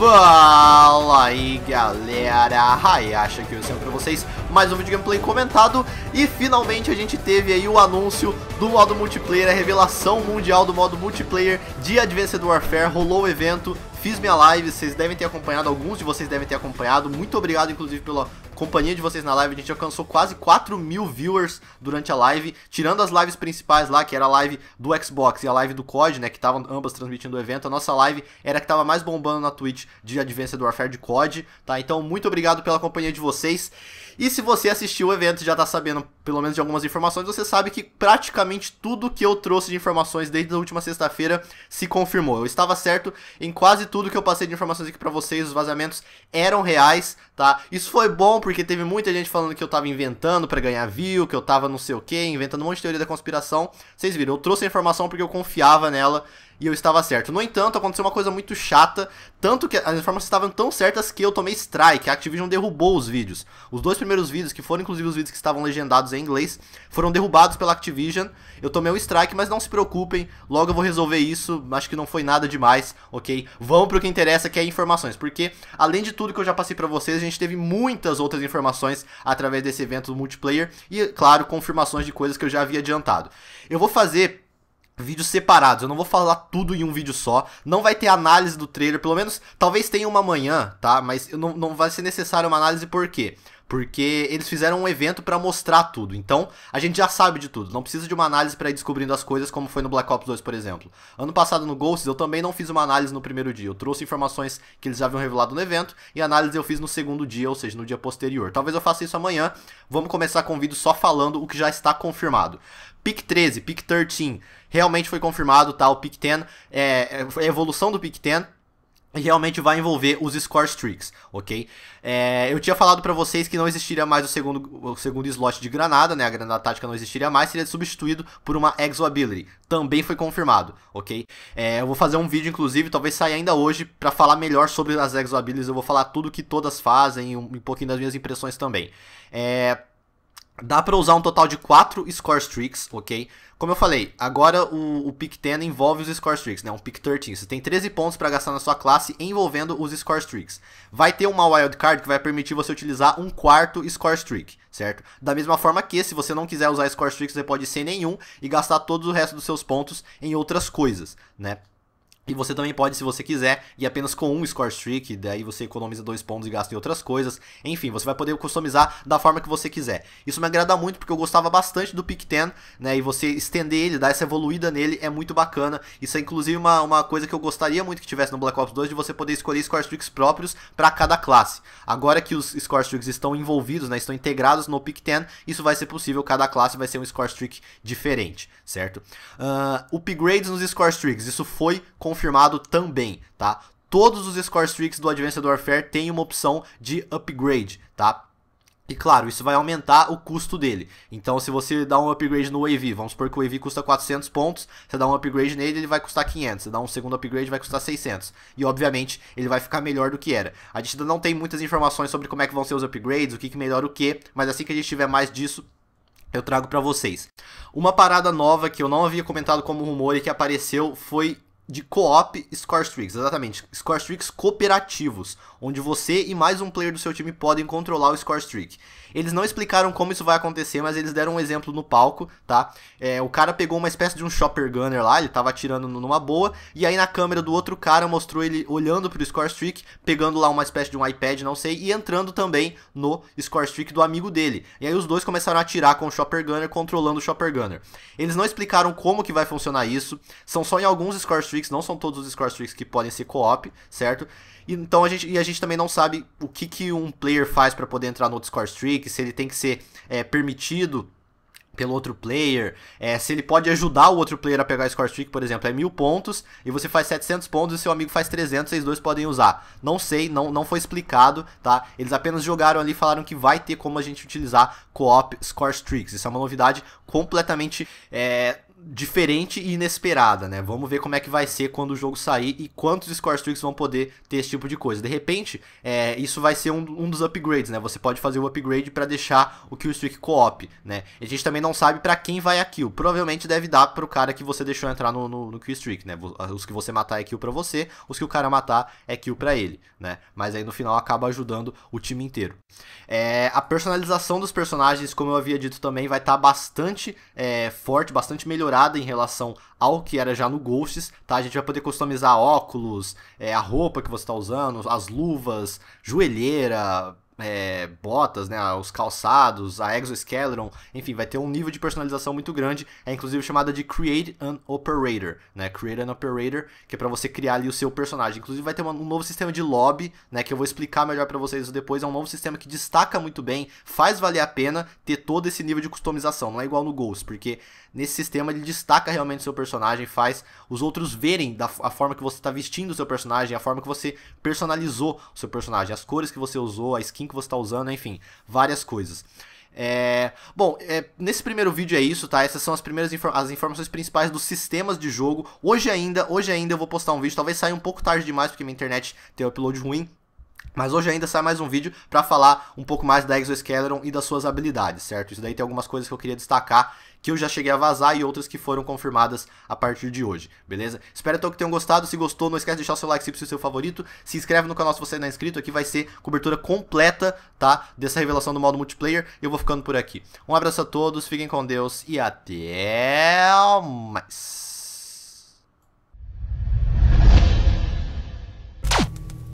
Fala aí galera, acha aqui eu sempre pra vocês, mais um vídeo gameplay comentado E finalmente a gente teve aí o anúncio do modo multiplayer, a revelação mundial do modo multiplayer de Advanced Warfare Rolou o evento, fiz minha live, vocês devem ter acompanhado, alguns de vocês devem ter acompanhado Muito obrigado inclusive pela companhia de vocês na live. A gente alcançou quase 4 mil viewers durante a live, tirando as lives principais lá, que era a live do Xbox e a live do COD, né, que estavam ambas transmitindo o evento. A nossa live era a que estava mais bombando na Twitch de Advanced Warfare de COD, tá? Então, muito obrigado pela companhia de vocês. E se você assistiu o evento e já tá sabendo, pelo menos de algumas informações, você sabe que praticamente tudo que eu trouxe de informações desde a última sexta-feira se confirmou. Eu estava certo em quase tudo que eu passei de informações aqui para vocês, os vazamentos eram reais, tá? Isso foi bom porque porque teve muita gente falando que eu tava inventando para ganhar view, que eu tava não sei o que, inventando um monte de teoria da conspiração. Vocês viram, eu trouxe a informação porque eu confiava nela e eu estava certo. No entanto, aconteceu uma coisa muito chata, tanto que as informações estavam tão certas que eu tomei strike, a Activision derrubou os vídeos. Os dois primeiros vídeos, que foram inclusive os vídeos que estavam legendados em inglês, foram derrubados pela Activision. Eu tomei o um strike, mas não se preocupem, logo eu vou resolver isso, acho que não foi nada demais, ok? Vamos pro que interessa, que é informações, porque além de tudo que eu já passei para vocês, a gente teve muitas outras informações através desse evento multiplayer e, claro, confirmações de coisas que eu já havia adiantado. Eu vou fazer vídeos separados. Eu não vou falar tudo em um vídeo só. Não vai ter análise do trailer, pelo menos talvez tenha uma manhã, tá? Mas não, não vai ser necessário uma análise por quê? porque eles fizeram um evento para mostrar tudo. Então, a gente já sabe de tudo, não precisa de uma análise para ir descobrindo as coisas como foi no Black Ops 2, por exemplo. Ano passado no Ghosts eu também não fiz uma análise no primeiro dia. Eu trouxe informações que eles já haviam revelado no evento e a análise eu fiz no segundo dia, ou seja, no dia posterior. Talvez eu faça isso amanhã. Vamos começar com o vídeo só falando o que já está confirmado. Pick 13, Pick 13, realmente foi confirmado, tá? O Pick 10 é, é evolução do Pick 10 e realmente vai envolver os score streaks, ok? É, eu tinha falado para vocês que não existiria mais o segundo, o segundo slot de granada, né? A granada tática não existiria mais, seria substituído por uma exo ability. Também foi confirmado, ok? É, eu vou fazer um vídeo, inclusive, talvez saia ainda hoje, para falar melhor sobre as exo abilities. Eu vou falar tudo que todas fazem, um, um pouquinho das minhas impressões também. É, Dá para usar um total de 4 score streaks, ok? Como eu falei, agora o, o pick 10 envolve os score streaks, né? Um pick 13. Você tem 13 pontos para gastar na sua classe envolvendo os score streaks. Vai ter uma wildcard que vai permitir você utilizar um quarto score streak, certo? Da mesma forma que, se você não quiser usar score streaks, você pode ser nenhum e gastar todo o resto dos seus pontos em outras coisas, né? E você também pode, se você quiser, ir apenas com um score streak, daí você economiza dois pontos e gasta em outras coisas. Enfim, você vai poder customizar da forma que você quiser. Isso me agrada muito porque eu gostava bastante do Pick 10, né? E você estender ele, dar essa evoluída nele é muito bacana. Isso é inclusive uma, uma coisa que eu gostaria muito que tivesse no Black Ops 2, de você poder escolher score streaks próprios para cada classe. Agora que os score streaks estão envolvidos, né? Estão integrados no Pick 10, isso vai ser possível, cada classe vai ser um score streak diferente, certo? Uh, upgrades nos score streaks, isso foi confirmado também, tá? Todos os Score Streaks do Advanced Warfare têm uma opção de upgrade, tá? E claro, isso vai aumentar o custo dele. Então, se você dá um upgrade no Wave, vamos supor que o Wave custa 400 pontos, você dá um upgrade nele, ele vai custar 500. Você dá um segundo upgrade, vai custar 600. E, obviamente, ele vai ficar melhor do que era. A gente ainda não tem muitas informações sobre como é que vão ser os upgrades, o que, que melhora o que, mas assim que a gente tiver mais disso, eu trago para vocês. Uma parada nova que eu não havia comentado como rumor e que apareceu foi de co-op Score Streaks, exatamente, Score Streaks cooperativos, onde você e mais um player do seu time podem controlar o Score Streak. Eles não explicaram como isso vai acontecer, mas eles deram um exemplo no palco, tá? É, o cara pegou uma espécie de um shopper gunner lá, ele tava atirando numa boa, e aí na câmera do outro cara mostrou ele olhando pro Score Streak, pegando lá uma espécie de um iPad, não sei, e entrando também no Score Streak do amigo dele. E aí os dois começaram a atirar com o shopper gunner, controlando o shopper gunner. Eles não explicaram como que vai funcionar isso, são só em alguns Score Streaks não são todos os score streaks que podem ser co-op, certo? Então a gente, e a gente também não sabe o que, que um player faz para poder entrar no outro score streak, se ele tem que ser é, permitido pelo outro player, é, se ele pode ajudar o outro player a pegar o score streak, por exemplo, é mil pontos e você faz 700 pontos e seu amigo faz 300, vocês dois podem usar. Não sei, não, não foi explicado, tá? Eles apenas jogaram ali e falaram que vai ter como a gente utilizar co-op score streaks. Isso é uma novidade completamente é, diferente e inesperada, né? Vamos ver como é que vai ser quando o jogo sair e quantos score streaks vão poder ter esse tipo de coisa. De repente, é, isso vai ser um, um, dos upgrades, né? Você pode fazer o um upgrade para deixar o kill streak co-op, né? a gente também não sabe para quem vai a kill. Provavelmente deve dar pro cara que você deixou entrar no, no, no kill streak, né? Os que você matar é kill para você, os que o cara matar é kill para ele, né? Mas aí no final acaba ajudando o time inteiro. É, a personalização dos personagens, como eu havia dito também, vai estar tá bastante é, forte, bastante melhorada melhorada em relação ao que era já no Ghosts, tá? A gente vai poder customizar óculos, é, a roupa que você está usando, as luvas, joelheira, é, botas, né, os calçados, a exoskeleton, enfim, vai ter um nível de personalização muito grande. É inclusive chamada de Create an Operator, né, Create an Operator, que é para você criar ali o seu personagem. Inclusive vai ter um novo sistema de lobby, né, que eu vou explicar melhor para vocês depois. É um novo sistema que destaca muito bem, faz valer a pena ter todo esse nível de customização. Não é igual no Ghost, porque nesse sistema ele destaca realmente o seu personagem, faz os outros verem da, a forma que você está vestindo o seu personagem, a forma que você personalizou o seu personagem, as cores que você usou, a skin que você está usando, enfim, várias coisas. É, bom, é, nesse primeiro vídeo é isso, tá? Essas são as primeiras infor as informações principais dos sistemas de jogo. Hoje ainda, hoje ainda eu vou postar um vídeo, talvez saia um pouco tarde demais, porque minha internet tem um upload ruim, mas hoje ainda sai mais um vídeo para falar um pouco mais da Exoskeleton e das suas habilidades, certo? Isso daí tem algumas coisas que eu queria destacar que eu já cheguei a vazar e outras que foram confirmadas a partir de hoje, beleza? Espero então que tenham gostado, se gostou não esquece de deixar o seu like se o seu favorito, se inscreve no canal se você não é inscrito, aqui vai ser cobertura completa, tá? Dessa revelação do modo multiplayer, eu vou ficando por aqui. Um abraço a todos, fiquem com Deus e até mais!